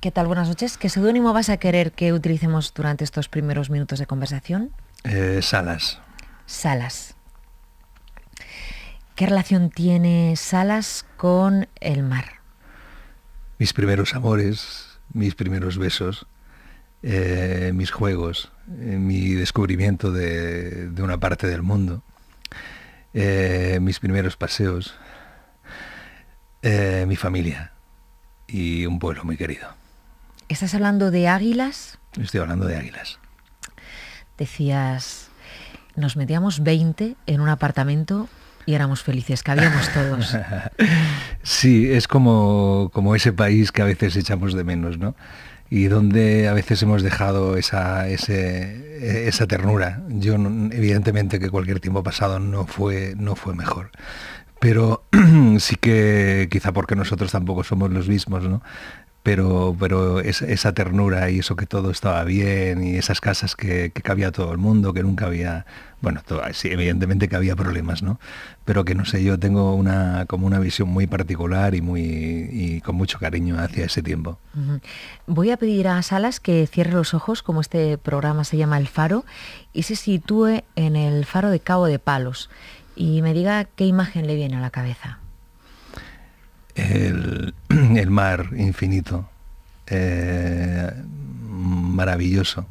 ¿Qué tal? Buenas noches. ¿Qué seudónimo vas a querer que utilicemos durante estos primeros minutos de conversación? Eh, salas. Salas. ¿Qué relación tiene Salas con el mar? Mis primeros amores, mis primeros besos, eh, mis juegos, eh, mi descubrimiento de, una parte del mundo, mis primeros paseos, mi familia y un pueblo muy querido. ¿Estás hablando de águilas? Estoy hablando de águilas. Decías, nos metíamos 20 en un apartamento y éramos felices, cabíamos todos. sí, es como, como ese país que a veces echamos de menos, ¿no? y donde a veces hemos dejado esa, ternura. Yo evidentemente que cualquier tiempo pasado no fue, no fue mejor. Pero sí que quizá porque nosotros tampoco somos los mismos, ¿no? pero, esa ternura y eso que todo estaba bien y esas casas que, cabía todo el mundo, que nunca había, bueno, sí, evidentemente que había problemas, ¿no? Pero que no sé, yo tengo una, como una visión muy particular y, muy, y con mucho cariño hacia ese tiempo. Voy a pedir a Salas que cierre los ojos, como este programa se llama El Faro, y se sitúe en el faro de Cabo de Palos y me diga qué imagen le viene a la cabeza. el, mar infinito, eh, maravilloso,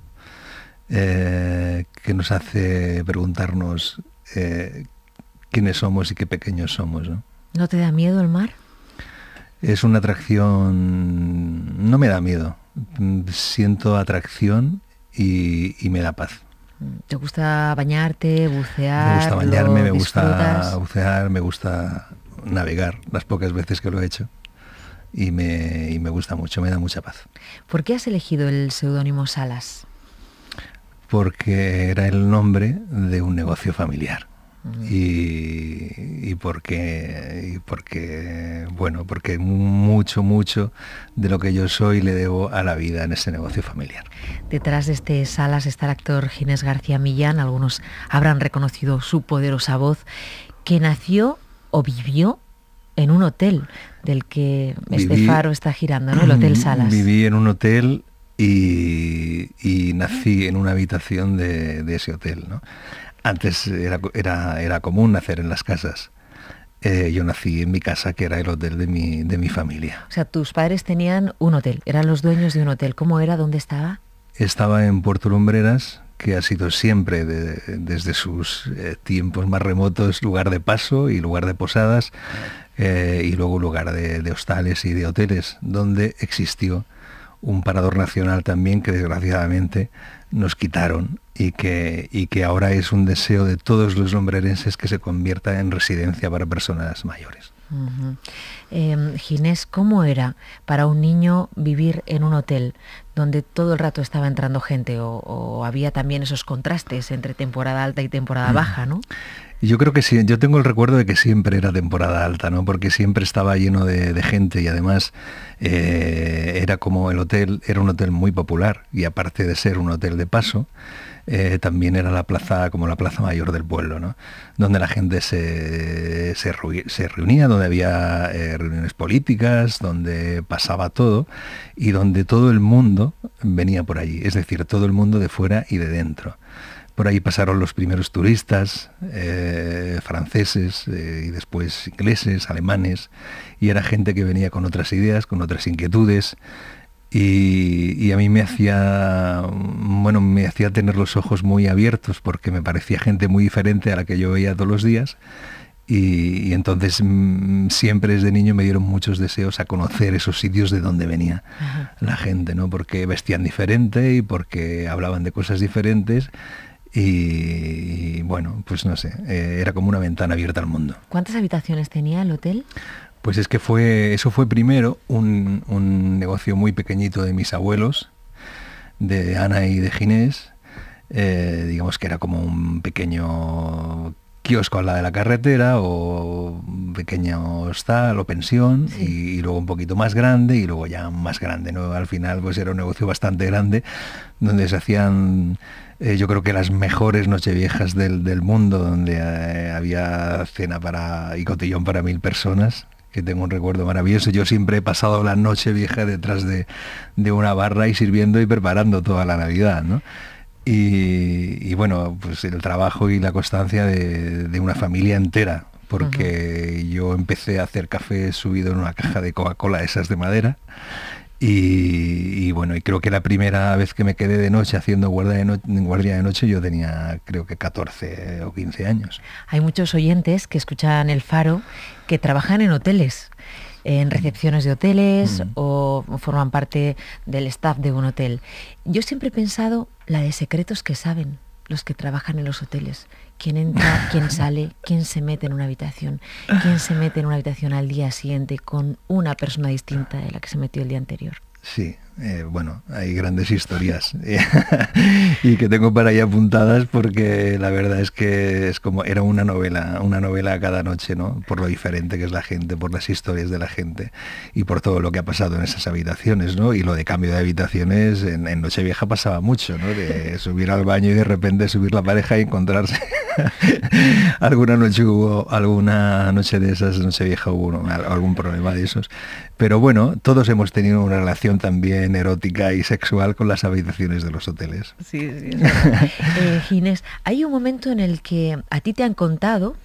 eh, que nos hace preguntarnos eh, quiénes somos y qué pequeños somos. ¿no? te da miedo el mar? Es una atracción, no me da miedo, siento atracción y, me da paz. ¿Te gusta bañarte, bucear? Me gusta bañarme, me gusta bucear, me gusta navegar las pocas veces que lo he hecho. Y me, y me gusta mucho, me da mucha paz. ¿Por qué has elegido el seudónimo Salas? Porque era el nombre de un negocio familiar. Y, y, porque y porque bueno porque mucho mucho de lo que yo soy le debo a la vida en ese negocio familiar detrás de este salas está el actor Ginés García Millán algunos habrán reconocido su poderosa voz que nació o vivió en un hotel del que este faro está girando, ¿no? El Hotel mm, Salas. Viví en un hotel y, nací en una habitación de, ese hotel, Antes era, era, común nacer en las casas. Eh, yo nací en mi casa, que era el hotel de mi, de mi familia. O sea, tus padres tenían un hotel, eran los dueños de un hotel. ¿Cómo era? ¿Dónde estaba? Estaba en Puerto Lumbreras, que ha sido siempre desde sus eh, tiempos más remotos lugar de paso y lugar de posadas eh, y luego lugar de, hostales y de hoteles, donde existió un parador nacional también que desgraciadamente nos quitaron y que, y que ahora es un deseo de todos los lombrerenses que se convierta en residencia para personas mayores. Em, Ginés, ¿cómo era para un niño vivir en un hotel? donde todo el rato estaba entrando gente o, había también esos contrastes entre temporada alta y temporada baja, ¿no? Yo creo que sí, yo tengo el recuerdo de que siempre era temporada alta, ¿no? Porque siempre estaba lleno de, gente y además eh, era como el hotel, era un hotel muy popular y aparte de ser un hotel de paso, eh, también era la plaza, como la plaza mayor del pueblo, donde la gente se, se, reunía, donde había eh, reuniones políticas, donde pasaba todo y donde todo el mundo venía por allí, es decir, todo el mundo de fuera y de dentro. Por ahí pasaron los primeros turistas, eh, franceses eh, y después ingleses, alemanes, y era gente que venía con otras ideas, con otras inquietudes, y, a mí me hacía bueno me hacía tener los ojos muy abiertos porque me parecía gente muy diferente a la que yo veía todos los días y, entonces mm, siempre desde niño me dieron muchos deseos a conocer esos sitios de donde venía la gente no porque vestían diferente y porque hablaban de cosas diferentes y, bueno, pues no sé, eh, era como una ventana abierta al mundo. ¿Cuántas habitaciones tenía el hotel? Pues es que fue, eso fue primero un, negocio muy pequeñito de mis abuelos, de Ana y de Ginés, eh, digamos que era como un pequeño kiosco a la de la carretera o pequeño hostal o pensión y, luego un poquito más grande y luego ya más grande. ¿no? Al final pues era un negocio bastante grande donde se hacían... Eh, yo creo que las mejores nocheviejas del, del mundo, donde eh, había cena para y cotillón para mil personas, que tengo un recuerdo maravilloso. Yo siempre he pasado la noche vieja detrás de, de, una barra y sirviendo y preparando toda la Navidad, ¿no? Y, bueno, pues el trabajo y la constancia de, una familia entera, porque yo empecé a hacer café subido en una caja de Coca-Cola, esas de madera. Y, bueno, y creo que la primera vez que me quedé de noche haciendo guardia de, guardia de noche yo tenía creo que 14 o 15 años. Hay muchos oyentes que escuchan El Faro que trabajan en hoteles en recepciones de hoteles mm. o forman parte del staff de un hotel. Yo siempre he pensado la de secretos que saben los que trabajan en los hoteles. ¿Quién entra, quién sale, quién se mete en una habitación, quién se mete en una habitación al día siguiente con una persona distinta de la que se metió el día anterior? Sí, eh, bueno, hay grandes historias eh, y que tengo para ahí apuntadas porque la verdad es que es como era una novela, una novela cada noche, ¿no? Por lo diferente que es la gente, por las historias de la gente y por todo lo que ha pasado en esas habitaciones, ¿no? Y lo de cambio de habitaciones en, en Nochevieja pasaba mucho, ¿no? De subir al baño y de repente subir la pareja y encontrarse alguna noche hubo, alguna noche de esas, noche vieja hubo algún problema de esos. Pero bueno, todos hemos tenido una relación también erótica y sexual con las habitaciones de los hoteles. Sí, eh, Ginés, hay un momento en el que a ti te han contado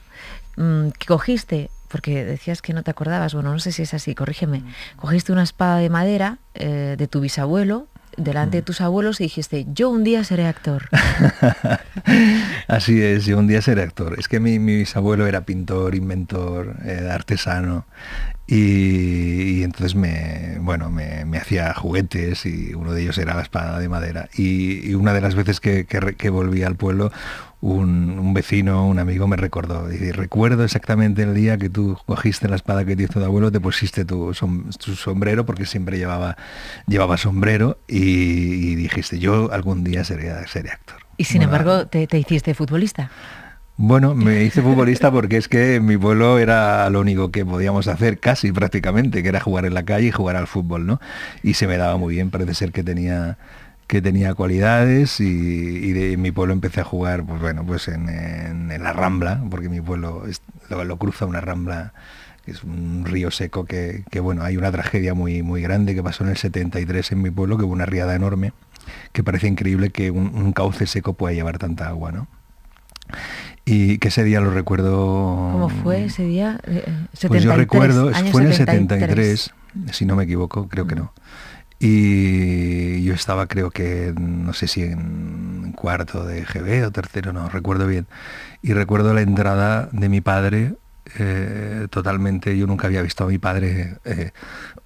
mm, que cogiste porque decías que no te acordabas, bueno, no sé si es así, corrígeme, mm. cogiste una espada de madera eh, de tu bisabuelo delante de mm. tus abuelos y dijiste, yo un día seré actor. Así es, yo un día seré actor. Es que mi, mi bisabuelo era pintor, inventor, eh, artesano. Y, entonces me, bueno, me, hacía juguetes y uno de ellos era la espada de madera. Y, una de las veces que volví al pueblo, un, vecino, un amigo me recordó. Y recuerdo exactamente el día que tú cogiste la espada que te hizo tu abuelo, te pusiste tu, sombrero, porque siempre llevaba, llevaba sombrero, y, dijiste, yo algún día seré, actor. Y sin embargo, te, te hiciste futbolista. Bueno, me hice futbolista porque es que en mi pueblo era lo único que podíamos hacer casi prácticamente, que era jugar en la calle y jugar al fútbol, ¿no? Y se me daba muy bien, parece ser que tenía que tenía cualidades y, de mi pueblo empecé a jugar, pues bueno, pues en, la Rambla, porque mi pueblo es, lo, cruza una Rambla que es un río seco que, bueno, hay una tragedia muy, muy grande que pasó en el 73 en mi pueblo, que hubo una riada enorme, que parece increíble que un, cauce seco pueda llevar tanta agua, ¿no? Y que ese día lo recuerdo... ¿Cómo fue mm, ese día? 73, eh, eh, pues yo recuerdo, fue en el 73, si no me equivoco, creo que no. Y yo estaba creo que, no sé si en cuarto de GB o tercero, no recuerdo bien. Y recuerdo la entrada de mi padre eh, totalmente, yo nunca había visto a mi padre eh,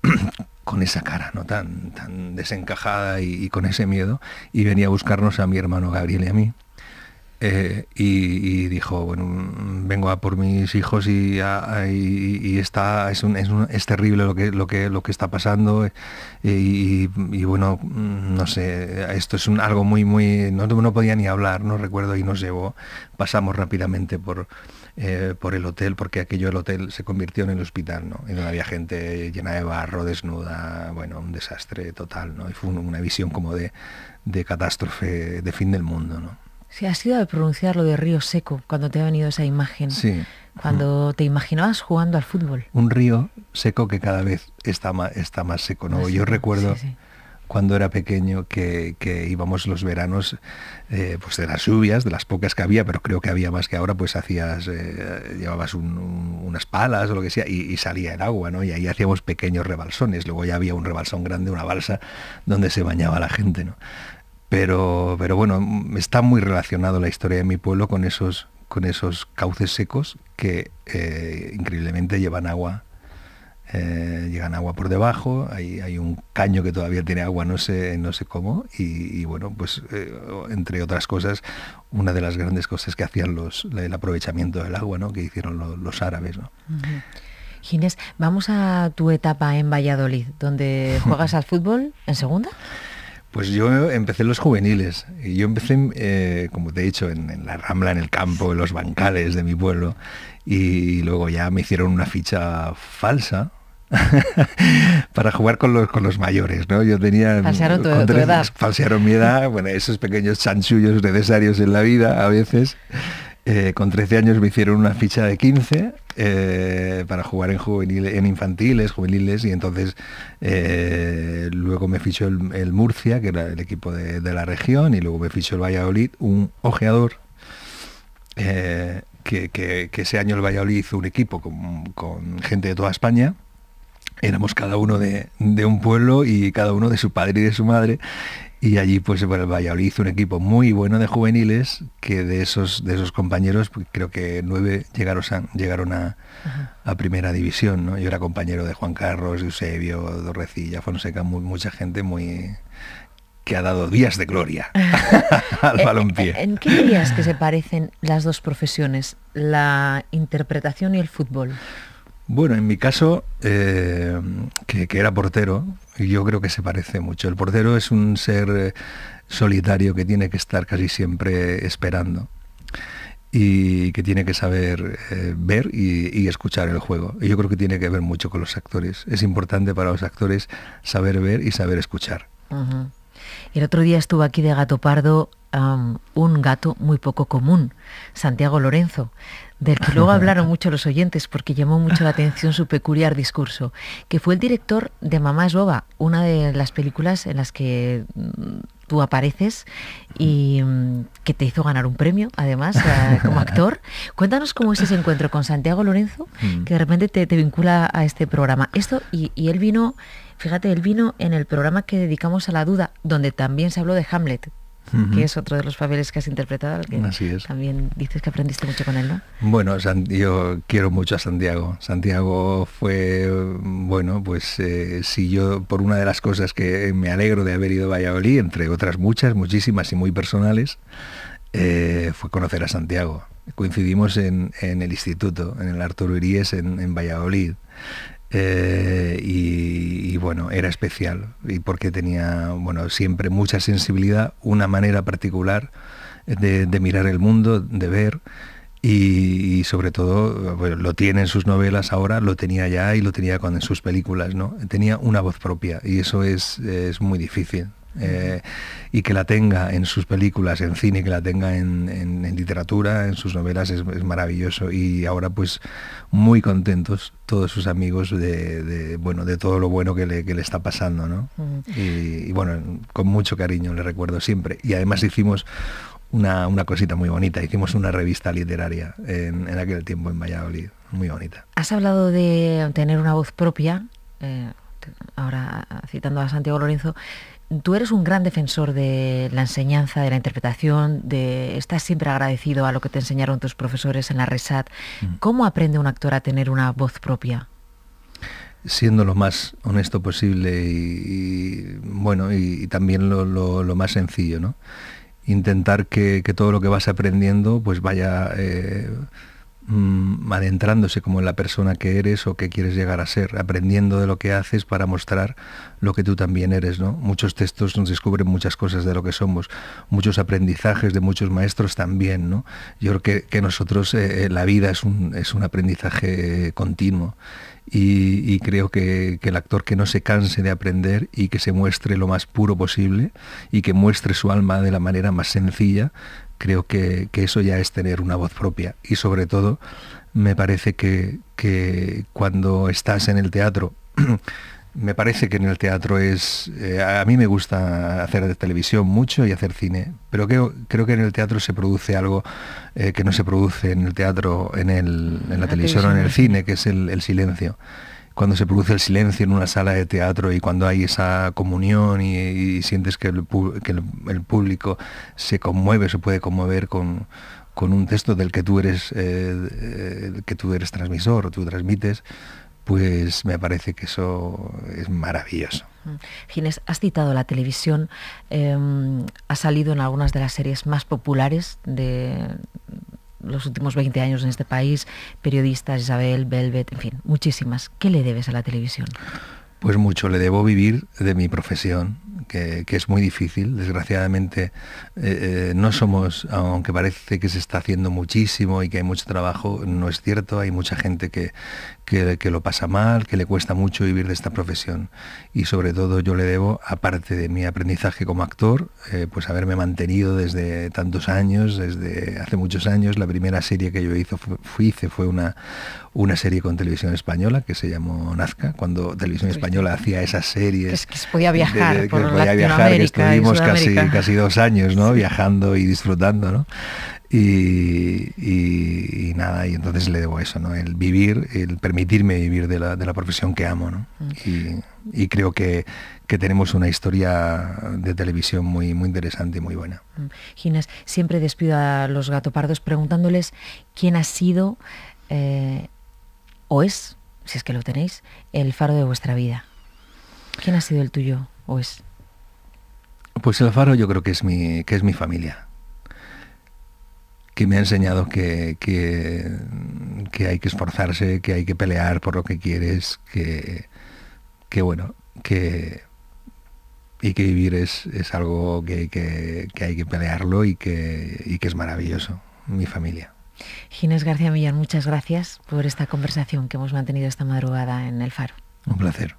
con esa cara no tan, tan desencajada y, con ese miedo, y venía a buscarnos a mi hermano Gabriel y a mí. Eh, y, dijo, bueno, vengo a por mis hijos y, está, es, un, es, terrible lo que, lo que, lo que está pasando eh, y, bueno, no sé, esto es un, algo muy, muy, no, no podía ni hablar, no recuerdo, y nos llevó, pasamos rápidamente por, eh, por el hotel, porque aquello el hotel se convirtió en el hospital, ¿no? Y donde había gente llena de barro, desnuda, bueno, un desastre total, ¿no? Y fue una visión como de, de catástrofe, de fin del mundo, ¿no? Si ha sido de pronunciar lo de río seco, cuando te ha venido esa imagen. Cuando te imaginabas jugando al fútbol. Un río seco que cada vez está más, seco, ¿no? Yo recuerdo... cuando era pequeño que, íbamos los veranos eh, pues de las lluvias, de las pocas que había, pero creo que había más que ahora, pues hacías, eh, llevabas unas palas o lo que sea y, salía el agua, ¿no? Y ahí hacíamos pequeños rebalsones, luego ya había un rebalsón grande, una balsa, donde se bañaba la gente, ¿no? Pero, pero bueno, está muy relacionado la historia de mi pueblo con esos, con esos cauces secos que eh, increíblemente llevan agua. Eh, llegan agua por debajo, hay, un caño que todavía tiene agua, no sé, cómo, y, bueno, pues eh, entre otras cosas, una de las grandes cosas que hacían los, el aprovechamiento del agua, ¿no? que hicieron los, árabes. ¿no? Ginés, vamos a tu etapa en Valladolid, donde juegas al fútbol en segunda. Pues yo empecé los juveniles. Y yo empecé, eh, como te he dicho, en, la Rambla, en el campo, en los bancales de mi pueblo. Y luego ya me hicieron una ficha falsa. para jugar con los, con los mayores, ¿no? Yo tenía... Falsearon edad. Falsearon mi edad, bueno, esos pequeños chanchullos necesarios en la vida a veces. Eh, con 13 años me hicieron una ficha de 15 eh, para jugar en, en infantiles, juveniles, y entonces eh, luego me fichó el, Murcia, que era el equipo de, la región, y luego me fichó el Valladolid, un ojeador. Que, ese año el Valladolid hizo un equipo con, gente de toda España, éramos cada uno de, un pueblo y cada uno de su padre y de su madre y allí, pues, el Valladolid, un equipo muy bueno de juveniles, que de esos, de esos compañeros, pues, creo que nueve llegaron, llegaron a, primera división, Yo era compañero de Juan Carlos, Eusebio, Dorrecilla, Fonseca, mucha gente muy que ha dado días de gloria al eh, balompié. Eh, ¿En, qué días que se parecen las dos profesiones, la interpretación y el fútbol? Bueno, en mi caso, eh, que, era portero, yo creo que se parece mucho. El portero es un ser eh, solitario que tiene que estar casi siempre esperando y que tiene que saber eh, ver y, escuchar el juego. Y yo creo que tiene que ver mucho con los actores. Es importante para los actores saber ver y saber escuchar. El otro día estuvo aquí de Gato Pardo un gato muy poco común, Santiago Lorenzo, del que luego hablaron mucho los oyentes porque llamó mucho la atención su peculiar discurso, que fue el director de Mamá es Boba, una de las películas en las que mm, tú apareces y mm, que te hizo ganar un premio, además, como actor. Cuéntanos cómo es ese encuentro con Santiago Lorenzo, mm. que de repente te, vincula a este programa. Esto, y, y él vino, fíjate, él vino en el programa que dedicamos a la duda, donde también se habló de Hamlet, que es otro de los papeles que has interpretado, que también dices que aprendiste mucho con él, ¿no? Bueno, yo quiero mucho a Santiago. Santiago fue, bueno, pues eh, si yo, por una de las cosas que me alegro de haber ido a Valladolid, entre otras muchas, muchísimas y muy personales, eh, fue conocer a Santiago. Coincidimos en, el instituto, en el Arturo Iríes, en, en Valladolid. Eh, y, bueno, era especial y porque tenía bueno, siempre mucha sensibilidad, una manera particular de, mirar el mundo, de ver y, sobre todo lo tiene en sus novelas ahora, lo tenía ya y lo tenía con, en sus películas, ¿no? Tenía una voz propia y eso es muy difícil eh, y que la tenga en sus películas, en cine, que la tenga en, literatura, en sus novelas, es, maravilloso. Y ahora pues muy contentos todos sus amigos de, bueno, de todo lo bueno que le, está pasando. ¿no? Y, bueno, con mucho cariño le recuerdo siempre. Y además hicimos una, cosita muy bonita. Hicimos una revista literaria en, aquel tiempo en Valladolid, muy bonita. Has hablado de tener una voz propia, eh, ahora citando a Santiago Lorenzo tú eres un gran defensor de la enseñanza, de la interpretación, de estás siempre agradecido a lo que te enseñaron tus profesores en la RESAT. Mm. ¿Cómo aprende un actor a tener una voz propia? Siendo lo más honesto posible y, bueno, también lo, más sencillo, ¿no? Intentar que, todo lo que vas aprendiendo pues vaya... Eh, Mm, adentrándose como en la persona que eres o que quieres llegar a ser, aprendiendo de lo que haces para mostrar lo que tú también eres. ¿no? Muchos textos nos descubren muchas cosas de lo que somos, muchos aprendizajes de muchos maestros también. ¿no? Yo creo que, nosotros eh, eh, la vida es es un aprendizaje continuo y, creo que, el actor que no se canse de aprender y que se muestre lo más puro posible y que muestre su alma de la manera más sencilla, creo que, eso ya es tener una voz propia y sobre todo me parece que cuando estás en el teatro eh, me parece que en el teatro es... Eh, a mí me gusta hacer televisión mucho y hacer cine, pero creo, que en el teatro se produce algo eh, que no se produce en el teatro, en, la, televisión, o en el cine, que es el, silencio cuando se produce el silencio en una sala de teatro y cuando hay esa comunión y, sientes que, el, público se conmueve, se puede conmover con, un texto del que tú eres, transmisor eh, que tú eres transmisor, tú transmites, pues me parece que eso es maravilloso. Mm. Ginés, has citado la televisión, em, ha salido en algunas de las series más populares de los últimos 20 años en este país, periodistas, Isabel, Velvet, en fin, muchísimas. ¿Qué le debes a la televisión? pues mucho le debo vivir de mi profesión, que, es muy difícil. Desgraciadamente eh, eh, no somos, aunque parece que se está haciendo muchísimo y que hay mucho trabajo, no es cierto. Hay mucha gente que, lo pasa mal, que le cuesta mucho vivir de esta profesión. Y sobre todo yo le debo, aparte de mi aprendizaje como actor, eh, pues haberme mantenido desde tantos años, desde hace muchos años. La primera serie que yo hice fue una, una serie con televisión española que se llamó Nazca, cuando televisión española hacía esas series. Que, que podía viajar. podía estuvimos casi, casi dos años, ¿no? Viajando y disfrutando, Y, y, nada, y entonces le debo eso, ¿no? El vivir, el permitirme vivir de la, de la profesión que amo, ¿no? Mm. Y, creo que, que, tenemos una historia de televisión muy, muy interesante y muy buena. Mm. Ginés, siempre despido a los gatopardos preguntándoles quién ha sido eh, o es si es que lo tenéis, el faro de vuestra vida. ¿Quién ha sido el tuyo o es? Pues el faro yo creo que es mi, que es mi familia, que me ha enseñado que, hay que esforzarse, que hay que pelear por lo que quieres, que, que bueno, que y que vivir es, es algo que, hay que pelearlo y que, y que es maravilloso, mi familia. Ginés García Millán, muchas gracias por esta conversación que hemos mantenido esta madrugada en El Faro. Un placer.